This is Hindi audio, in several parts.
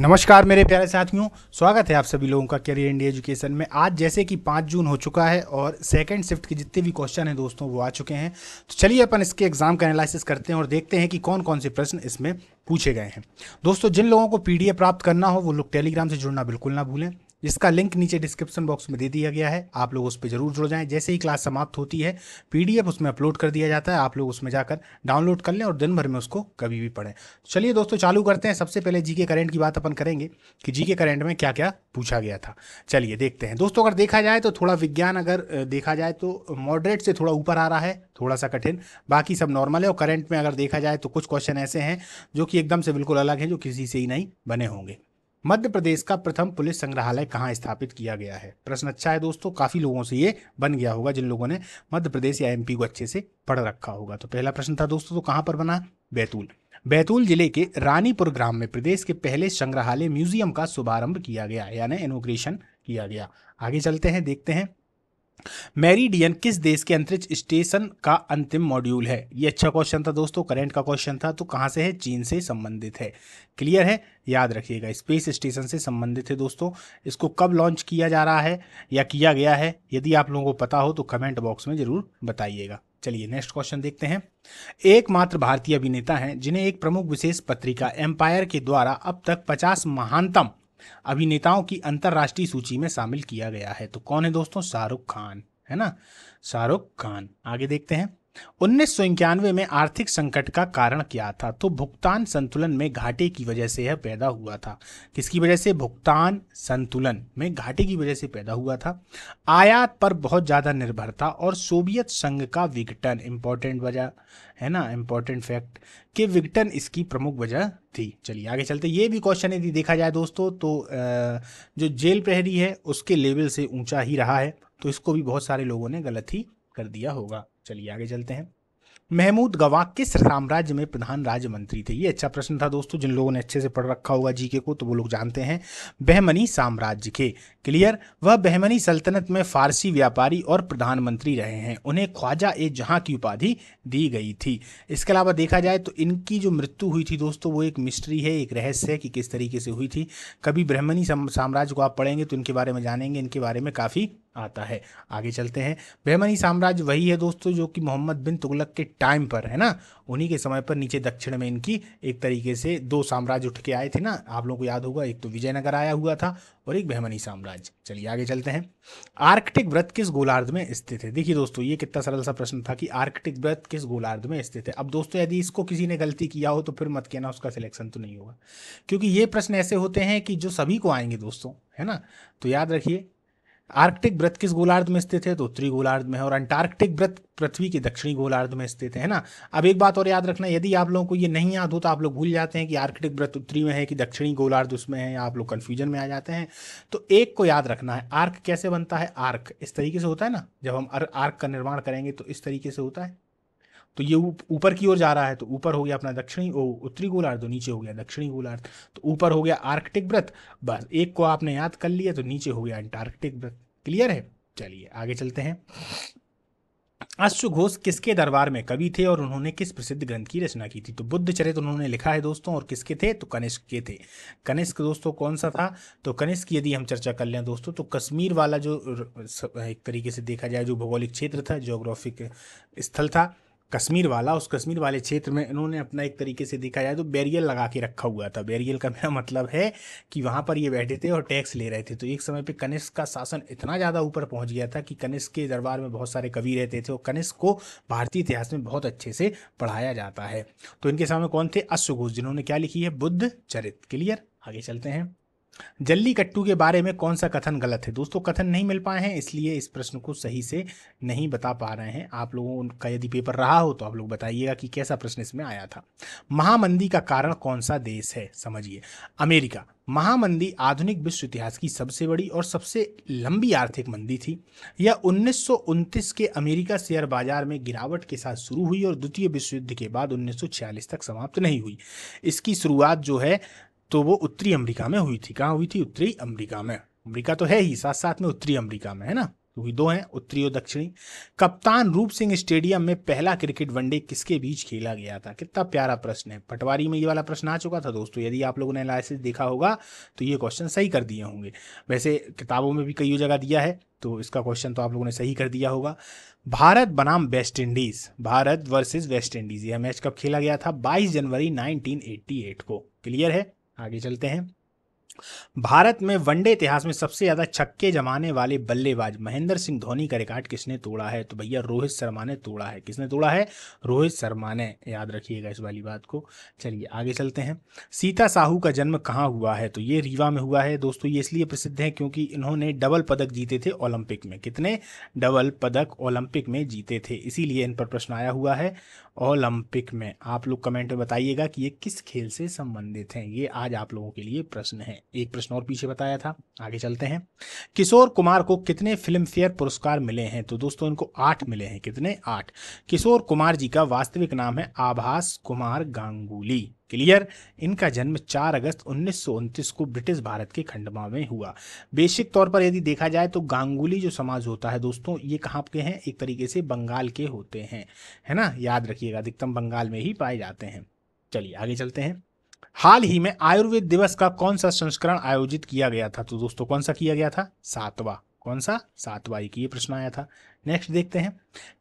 नमस्कार मेरे प्यारे साथियों स्वागत है आप सभी लोगों का करियर इंडिया एजुकेशन में आज जैसे कि पाँच जून हो चुका है और सेकंड शिफ्ट के जितने भी क्वेश्चन हैं दोस्तों वो आ चुके हैं तो चलिए अपन इसके एग्जाम का एनालिसिस करते हैं और देखते हैं कि कौन कौन से प्रश्न इसमें पूछे गए हैं दोस्तों जिन लोगों को पी प्राप्त करना हो वो लोग टेलीग्राम से जुड़ना बिल्कुल ना भूलें जिसका लिंक नीचे डिस्क्रिप्शन बॉक्स में दे दिया गया है आप लोग उस पर जरूर जुड़ जाएं जैसे ही क्लास समाप्त होती है पीडीएफ उसमें अपलोड कर दिया जाता है आप लोग उसमें जाकर डाउनलोड कर लें और दिन भर में उसको कभी भी पढ़ें चलिए दोस्तों चालू करते हैं सबसे पहले जीके करेंट की बात अपन करेंगे कि जीके करेंट में क्या क्या पूछा गया था चलिए देखते हैं दोस्तों अगर देखा जाए तो थोड़ा विज्ञान अगर देखा जाए तो मॉडरेट से थोड़ा ऊपर आ रहा है थोड़ा सा कठिन बाकी सब नॉर्मल है और करेंट में अगर देखा जाए तो कुछ क्वेश्चन ऐसे हैं जो कि एकदम से बिल्कुल अलग है जो किसी से ही नहीं बने होंगे मध्य प्रदेश का प्रथम पुलिस संग्रहालय कहाँ स्थापित किया गया है प्रश्न अच्छा है दोस्तों काफी लोगों से ये बन गया होगा जिन लोगों ने मध्य प्रदेश या एमपी को अच्छे से पढ़ रखा होगा तो पहला प्रश्न था दोस्तों तो कहाँ पर बना बैतूल बैतूल जिले के रानीपुर ग्राम में प्रदेश के पहले संग्रहालय म्यूजियम का शुभारंभ किया गया यानी इनोग्रेशन किया गया आगे चलते हैं देखते हैं मैरीडियन किस देश के अंतरिक्ष स्टेशन का अंतिम मॉड्यूल है ये अच्छा क्वेश्चन था दोस्तों करंट का क्वेश्चन था तो कहाँ से है चीन से संबंधित है क्लियर है याद रखिएगा स्पेस स्टेशन से संबंधित है दोस्तों इसको कब लॉन्च किया जा रहा है या किया गया है यदि आप लोगों को पता हो तो कमेंट बॉक्स में ज़रूर बताइएगा चलिए नेक्स्ट क्वेश्चन देखते हैं एकमात्र भारतीय अभिनेता हैं जिन्हें एक प्रमुख विशेष पत्रिका एम्पायर के द्वारा अब तक 50 महानतम अभिनेताओं की अंतर्राष्ट्रीय सूची में शामिल किया गया है तो कौन है दोस्तों शाहरुख खान है ना शाहरुख खान आगे देखते हैं उन्नीस में आर्थिक संकट का कारण क्या था तो भुगतान संतुलन में घाटे की वजह से यह पैदा हुआ था किसकी वजह से भुगतान संतुलन में घाटे की वजह से पैदा हुआ था आयात पर बहुत ज़्यादा निर्भरता और सोवियत संघ का विघटन इम्पोर्टेंट वजह है ना इम्पोर्टेंट फैक्ट के विघटन इसकी प्रमुख वजह थी चलिए आगे चलते ये भी क्वेश्चन यदि देखा जाए दोस्तों तो जो जेल प्रहरी है उसके लेवल से ऊंचा ही रहा है तो इसको भी बहुत सारे लोगों ने गलत ही कर दिया होगा चलिए आगे चलते हैं महमूद गवा किस साम्राज्य में प्रधान राज्य मंत्री थे ये अच्छा प्रश्न था दोस्तों जिन लोगों ने अच्छे से पढ़ रखा होगा जीके को तो वो लोग जानते हैं बहमनी साम्राज्य के क्लियर वह बहमनी सल्तनत में फारसी व्यापारी और प्रधानमंत्री रहे हैं उन्हें ख्वाजा ए जहां की उपाधि दी गई थी इसके अलावा देखा जाए तो इनकी जो मृत्यु हुई थी दोस्तों वो एक मिस्ट्री है एक रहस्य है कि किस तरीके से हुई थी कभी ब्रह्मनी साम्राज्य को आप पढ़ेंगे तो इनके बारे में जानेंगे इनके बारे में काफ़ी आता है आगे चलते हैं बहमनी साम्राज्य वही है दोस्तों जो कि मोहम्मद बिन तुगलक के टाइम पर है ना उन्हीं के समय पर नीचे दक्षिण में इनकी एक तरीके से दो साम्राज्य उठ के आए थे ना आप लोगों को याद होगा एक तो विजयनगर आया हुआ था और एक बहमनी साम्राज्य चलिए आगे चलते हैं आर्कटिक व्रत किस गोलार्ध में स्थित है देखिए दोस्तों ये कितना सरल सा प्रश्न था कि आर्कटिक व्रत किस गोलार्ध में स्थित है अब दोस्तों यदि इसको किसी ने गलती किया हो तो फिर मत कहना उसका सिलेक्शन तो नहीं होगा क्योंकि ये प्रश्न ऐसे होते हैं कि जो सभी को आएंगे दोस्तों है ना तो याद रखिए आर्कटिक व्रत किस गोलार्ध में स्थित है तो उत्तरी गोलार्ध में है और अंटार्कटिक व्रत पृथ्वी के दक्षिणी गोलार्ध में स्थित है ना अब एक बात और याद रखना यदि आप लोगों को ये नहीं याद हो तो आप लोग भूल जाते हैं कि आर्कटिक व्रत उत्तरी में है कि दक्षिणी गोलार्ध उसमें है या आप लोग कन्फ्यूजन में आ जाते हैं तो एक को याद रखना है आर्क कैसे बनता है आर्क इस तरीके से होता है ना जब हम आर्क का निर्माण करेंगे तो इस तरीके से होता है तो ये ऊपर की ओर जा रहा है तो ऊपर हो गया अपना दक्षिणी उत्तरी गोलार्ध तो नीचे हो गया दक्षिणी गोलार्ध तो ऊपर हो गया आर्कटिक व्रत बस एक को आपने याद कर लिया तो नीचे हो गया अंटार्कटिक व्रत क्लियर है चलिए आगे चलते हैं अश्व घोष किसके दरबार में कवि थे और उन्होंने किस प्रसिद्ध ग्रंथ की रचना की थी तो बुद्ध चरित उन्होंने लिखा है दोस्तों और किसके थे तो कनिष्क के थे कनिष्क दोस्तों कौन सा था तो कनिष्क यदि हम चर्चा कर लें दोस्तों तो कश्मीर वाला जो एक तरीके से देखा जाए जो भौगोलिक क्षेत्र था जोग्राफिक स्थल था कश्मीर वाला उस कश्मीर वाले क्षेत्र में इन्होंने अपना एक तरीके से देखा जाए तो बैरियर लगा के रखा हुआ था बैरियर का मेरा मतलब है कि वहाँ पर ये बैठे थे और टैक्स ले रहे थे तो एक समय पे कनिष्क का शासन इतना ज़्यादा ऊपर पहुँच गया था कि कनिष्क के दरबार में बहुत सारे कवि रहते थे और कनिष्क को भारतीय इतिहास में बहुत अच्छे से पढ़ाया जाता है तो इनके सामने कौन थे अश्वघोष जिन्होंने क्या लिखी है बुद्ध चरित क्लियर आगे चलते हैं जल्लीकट्टू के बारे में कौन सा कथन गलत है दोस्तों कथन नहीं मिल पाए हैं इसलिए इस प्रश्न को सही से नहीं बता पा रहे हैं आप लोगों का यदि पेपर रहा हो तो आप लोग बताइएगा कि कैसा प्रश्न इसमें आया था महामंदी का कारण कौन सा देश है समझिए अमेरिका महामंदी आधुनिक विश्व इतिहास की सबसे बड़ी और सबसे लंबी आर्थिक मंदी थी यह उन्नीस के अमेरिका शेयर बाजार में गिरावट के साथ शुरू हुई और द्वितीय विश्व युद्ध के बाद उन्नीस तक समाप्त नहीं हुई इसकी शुरुआत जो है तो वो उत्तरी अमेरिका में हुई थी कहाँ हुई थी उत्तरी अमेरिका में अमेरिका तो है ही साथ साथ में उत्तरी अमेरिका में है ना क्योंकि तो दो हैं उत्तरी और दक्षिणी कप्तान रूप सिंह स्टेडियम में पहला क्रिकेट वनडे किसके बीच खेला गया था कितना प्यारा प्रश्न है पटवारी में ये वाला प्रश्न आ चुका था दोस्तों यदि आप लोगों ने एनालिसिस देखा होगा तो ये क्वेश्चन सही कर दिए होंगे वैसे किताबों में भी कई जगह दिया है तो इसका क्वेश्चन तो आप लोगों ने सही कर दिया होगा भारत बनाम West Indies Bharat versus West Indies यह मैच कब खेला गया था 22 जनवरी 1988 को क्लियर है आगे चलते हैं भारत में वनडे इतिहास में सबसे ज़्यादा छक्के जमाने वाले बल्लेबाज महेंद्र सिंह धोनी का रिकॉर्ड किसने तोड़ा है तो भैया रोहित शर्मा ने तोड़ा है किसने तोड़ा है रोहित शर्मा ने याद रखिएगा इस वाली बात को चलिए आगे चलते हैं सीता साहू का जन्म कहाँ हुआ है तो ये रीवा में हुआ है दोस्तों ये इसलिए प्रसिद्ध है क्योंकि इन्होंने डबल पदक जीते थे ओलंपिक में कितने डबल पदक ओलंपिक में जीते थे इसीलिए इन पर प्रश्न आया हुआ है ओलंपिक में आप लोग कमेंट में बताइएगा कि ये किस खेल से संबंधित हैं ये आज आप लोगों के लिए प्रश्न है एक प्रश्न और पीछे बताया था आगे चलते हैं किशोर कुमार को कितने फिल्म फेयर पुरस्कार मिले हैं तो दोस्तों इनको आठ मिले हैं कितने आठ किशोर कुमार जी का वास्तविक नाम है आभास कुमार गांगुली क्लियर इनका जन्म 4 अगस्त उन्नीस को ब्रिटिश भारत के खंडमा में हुआ बेसिक तौर पर यदि देखा जाए तो गांगुली जो समाज होता है दोस्तों ये कहाँ के हैं एक तरीके से बंगाल के होते हैं है ना याद रखिएगा अधिकतम बंगाल में ही पाए जाते हैं चलिए आगे चलते हैं हाल ही में आयुर्वेद दिवस का कौन सा संस्करण आयोजित किया गया था तो दोस्तों कौन सा किया गया था सातवा कौन सा सातवा एक ये प्रश्न आया था नेक्स्ट देखते हैं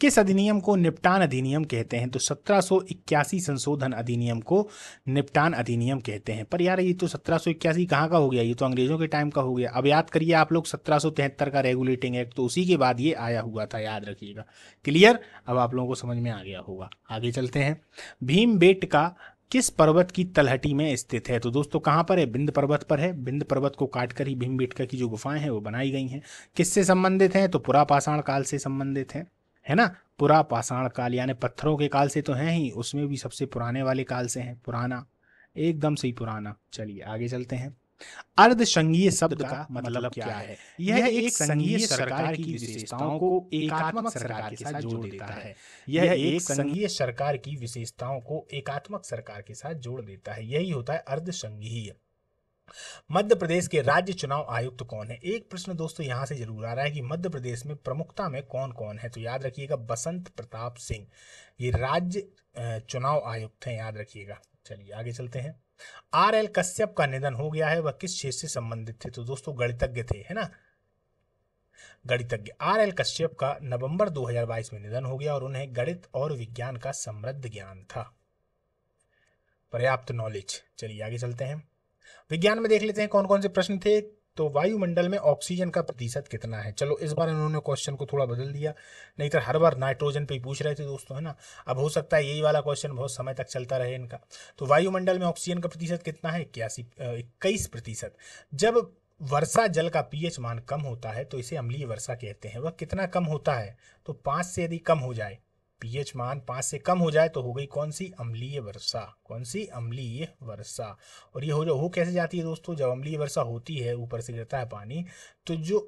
किस अधिनियम को निपटान अधिनियम कहते हैं तो 1781 संशोधन अधिनियम को निपटान अधिनियम कहते हैं पर यार ये तो 1781 कहाँ का हो गया ये तो अंग्रेजों के टाइम का हो गया अब याद करिए आप लोग 1773 का रेगुलेटिंग एक्ट तो उसी के बाद ये आया हुआ था याद रखिएगा क्लियर अब आप लोगों को समझ में आ गया होगा आगे चलते हैं भीम का किस पर्वत की तलहटी में स्थित है तो दोस्तों कहाँ पर है बिंद पर्वत पर है बिंद पर्वत को काटकर ही भीमबेटका की जो गुफाएं हैं वो बनाई गई हैं किससे संबंधित हैं तो पुरापाषाण काल से संबंधित हैं है ना पुरापाषाण काल यानी पत्थरों के काल से तो हैं ही उसमें भी सबसे पुराने वाले काल से हैं पुराना एकदम से ही पुराना चलिए आगे चलते हैं अर्धसंघीय शब्द का मतलब, मतलब क्या है यह एक संघीय सरकार की विशेषताओं को एकात्मक सरकार के साथ जोड़ देता है यह एक संघीय सरकार की विशेषताओं को एकात्मक सरकार के साथ जोड़ देता है यही होता है अर्धसंघीय मध्य प्रदेश के राज्य चुनाव आयुक्त कौन है एक प्रश्न दोस्तों यहाँ से जरूर आ रहा है कि मध्य प्रदेश में प्रमुखता में कौन कौन है तो याद रखिएगा बसंत प्रताप सिंह ये राज्य चुनाव आयुक्त हैं याद रखिएगा चलिए आगे चलते हैं आर एल कश्यप का निधन हो गया है वह किस क्षेत्र से संबंधित थे तो दोस्तों गणितज्ञ थे है ना गणितज्ञ आर एल कश्यप का नवंबर 2022 में निधन हो गया और उन्हें गणित और विज्ञान का समृद्ध ज्ञान था पर्याप्त नॉलेज चलिए आगे चलते हैं विज्ञान में देख लेते हैं कौन कौन से प्रश्न थे तो वायुमंडल में ऑक्सीजन का प्रतिशत कितना है चलो इस बार इन्होंने क्वेश्चन को थोड़ा बदल दिया नहीं तो हर बार नाइट्रोजन पे पूछ रहे थे दोस्तों है ना अब हो सकता है यही वाला क्वेश्चन बहुत समय तक चलता रहे इनका तो वायुमंडल में ऑक्सीजन का प्रतिशत कितना है इक्यासी इक्कीस प्रतिशत जब वर्षा जल का पीएच मान कम होता है तो इसे अम्लीय वर्षा कहते हैं वह कितना कम होता है तो पाँच से यदि कम हो जाए पीएच मान पाँच से कम हो जाए तो हो गई कौन सी अम्लीय वर्षा कौन सी अम्लीय वर्षा और ये हो जो हो कैसे जाती है दोस्तों जब अम्लीय वर्षा होती है ऊपर से गिरता है पानी तो जो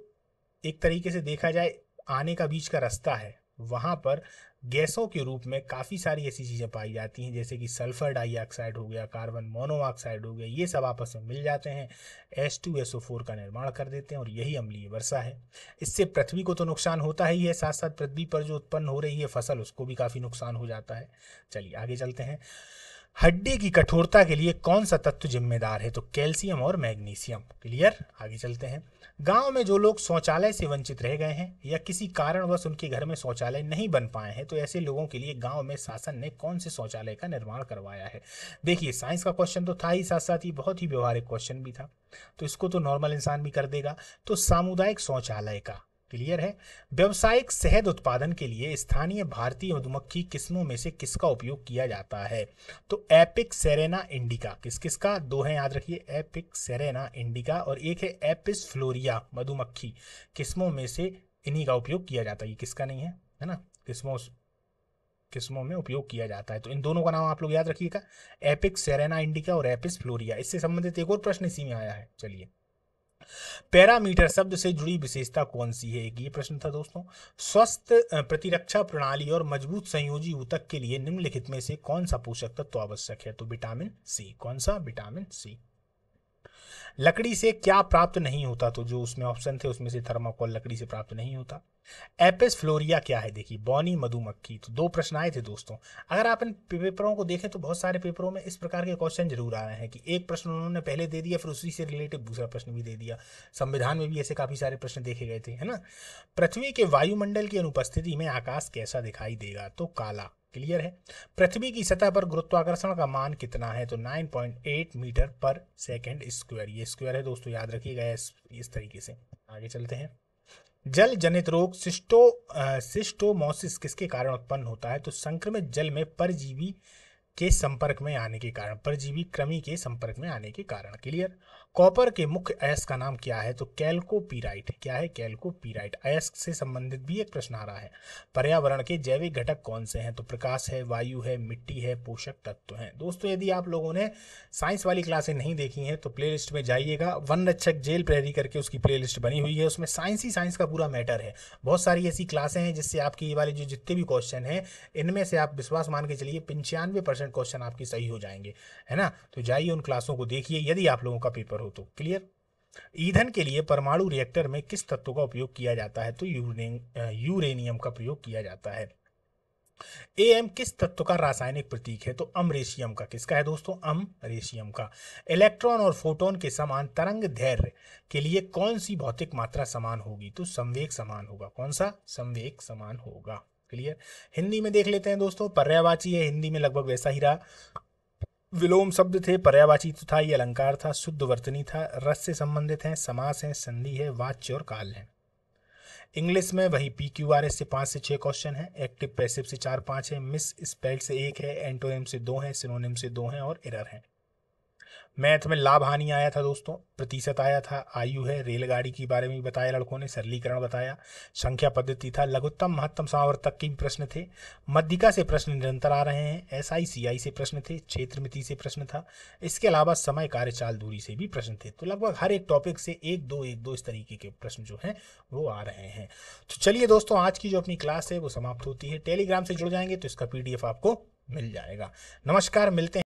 एक तरीके से देखा जाए आने का बीच का रास्ता है वहाँ पर गैसों के रूप में काफ़ी सारी ऐसी चीज़ें पाई जाती हैं जैसे कि सल्फर डाइऑक्साइड हो गया कार्बन मोनोऑक्साइड हो गया ये सब आपस में मिल जाते हैं S two S O four का निर्माण कर देते हैं और यही अम्लीय वर्षा है इससे पृथ्वी को तो नुकसान होता ही है साथ साथ पृथ्वी पर जो उत्पन्न हो रही है फसल उसको भी काफ़ी नुकसान हो जाता है चलिए आगे चलते हैं हड्डी की कठोरता के लिए कौन सा तत्व जिम्मेदार है तो कैल्शियम और मैग्नीशियम क्लियर आगे चलते हैं गांव में जो लोग शौचालय से वंचित रह गए हैं या किसी कारणवश उनके घर में शौचालय नहीं बन पाए हैं तो ऐसे लोगों के लिए गांव में शासन ने कौन से शौचालय का निर्माण करवाया है देखिए साइंस का क्वेश्चन तो था ही साथ साथ ही बहुत ही व्यवहारिक क्वेश्चन भी था तो इसको तो नॉर्मल इंसान भी कर देगा तो सामुदायिक शौचालय का क्लियर है व्यवसायिक शहद उत्पादन के लिए स्थानीय भारतीय मधुमक्खी किस्मों में से किसका उपयोग किया जाता है तो एपिक सेरेना इंडिका किस किस का दो है याद रखिए एपिक सेरेना इंडिका और एक है एपिस फ्लोरिया मधुमक्खी किस्मों में से इन्हीं का उपयोग किया जाता है ये किसका नहीं है है ना किस्मों किस्मों में उपयोग किया जाता है तो इन दोनों का नाम आप लोग याद रखिएगा एपिक सेरेना इंडिका और एपिस फ्लोरिया इससे संबंधित एक और प्रश्न इसी में आया है चलिए पैरामीटर शब्द से जुड़ी विशेषता कौन सी है एक ये प्रश्न था दोस्तों स्वस्थ प्रतिरक्षा प्रणाली और मजबूत संयोजी ऊतक के लिए निम्नलिखित में से कौन सा पोषक तत्व तो आवश्यक है तो विटामिन सी कौन सा विटामिन सी लकड़ी से क्या प्राप्त नहीं होता तो जो उसमें ऑप्शन थे उसमें से थर्माकोल लकड़ी से प्राप्त नहीं होता एपिस फ्लोरिया क्या है देखिए बॉनी मधुमक्खी तो दो प्रश्न आए थे दोस्तों अगर आप इन पेपरों को देखें तो बहुत सारे पेपरों में इस प्रकार के क्वेश्चन जरूर आ रहे हैं कि एक प्रश्न उन्होंने पहले दे दिया फिर उसी से रिलेटेड दूसरा प्रश्न भी दे दिया संविधान में भी ऐसे काफ़ी सारे प्रश्न देखे गए थे है ना पृथ्वी के वायुमंडल की अनुपस्थिति में आकाश कैसा दिखाई देगा तो काला क्लियर है पृथ्वी की सतह पर गुरुत्वाकर्षण का मान कितना है तो 9.8 मीटर पर सेकेंड स्क्वायर ये स्क्वायर है दोस्तों याद रखिएगा इस, इस तरीके से आगे चलते हैं जल जनित रोग सिस्टो सिस्टोमोसिस किसके कारण उत्पन्न होता है तो संक्रमित जल में परजीवी के संपर्क में आने के कारण परजीवी कृमि के संपर्क में आने के कारण क्लियर कॉपर के मुख्य अयस्क का नाम क्या है तो कैल्कोपीराइट क्या है कैल्कोपीराइट अयस्क से संबंधित भी एक प्रश्न आ रहा है पर्यावरण के जैविक घटक कौन से हैं तो प्रकाश है वायु है मिट्टी है पोषक तत्व हैं दोस्तों यदि आप लोगों ने साइंस वाली क्लासें नहीं देखी हैं तो प्ले में जाइएगा वन रक्षक जेल प्रहरी करके उसकी प्ले बनी हुई है उसमें साइंस ही साइंस का पूरा मैटर है बहुत सारी ऐसी क्लासें हैं जिससे आपकी ये वाले जो जितने भी क्वेश्चन हैं इनमें से आप विश्वास मान के चलिए पंचानवे क्वेश्चन आपके सही हो जाएंगे है ना तो जाइए उन क्लासों को देखिए यदि आप लोगों का पेपर हो हो तो क्लियर ईंधन के लिए परमाणु रिएक्टर में किस तत्व का उपयोग किया जाता है तो यूरेनियम का प्रयोग किया जाता है एम किस तत्व का रासायनिक प्रतीक है तो अमरेशियम का किसका है दोस्तों अमरेशियम का इलेक्ट्रॉन और फोटोन के समान तरंग धैर्य के लिए कौन सी भौतिक मात्रा समान होगी तो संवेग समान होगा कौन सा संवेग समान होगा क्लियर हिंदी में देख लेते हैं दोस्तों पर्यावाची है हिंदी में लगभग वैसा ही रहा विलोम शब्द थे पर्यावाची तो था ये अलंकार था शुद्ध वर्तनी था रस से संबंधित हैं समास हैं संधि है वाच्य और काल है इंग्लिश में वही पी क्यू आर एस से पाँच से छः क्वेश्चन है एक्टिव पैसिव से चार पाँच है मिस स्पेल से एक है एंटोनिम से दो है सिनोनिम से दो हैं और एरर हैं मैथ में लाभ हानि आया था दोस्तों प्रतिशत आया था आयु है रेलगाड़ी के बारे में बताया लड़कों ने सरलीकरण बताया संख्या पद्धति था लघुत्तम महत्तम समावर्तक के प्रश्न थे मध्यिका से प्रश्न निरंतर आ रहे हैं एस आई सी आई से प्रश्न थे क्षेत्र मिति से प्रश्न था इसके अलावा समय कार्यचाल दूरी से भी प्रश्न थे तो लगभग हर एक टॉपिक से एक दो एक दो इस तरीके के प्रश्न जो हैं वो आ रहे हैं तो चलिए दोस्तों आज की जो अपनी क्लास है वो समाप्त होती है टेलीग्राम से जुड़ जाएंगे तो इसका पी आपको मिल जाएगा नमस्कार मिलते हैं